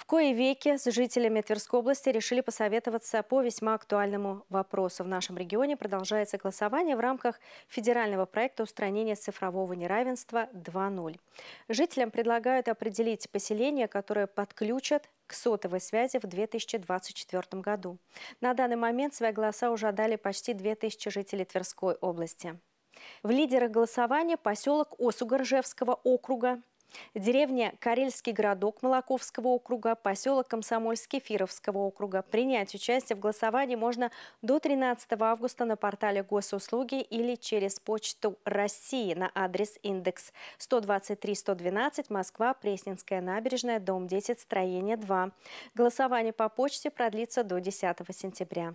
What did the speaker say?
В кои веке с жителями Тверской области решили посоветоваться по весьма актуальному вопросу. В нашем регионе продолжается голосование в рамках федерального проекта устранения цифрового неравенства 2.0. Жителям предлагают определить поселение, которое подключат к сотовой связи в 2024 году. На данный момент свои голоса уже отдали почти 2000 жителей Тверской области. В лидерах голосования поселок Осугоржевского округа, Деревня Карельский городок Молоковского округа, поселок Комсомольский Фировского округа. Принять участие в голосовании можно до 13 августа на портале госуслуги или через почту России на адрес индекс 123-112 Москва, Пресненская набережная, дом 10, строение 2. Голосование по почте продлится до 10 сентября.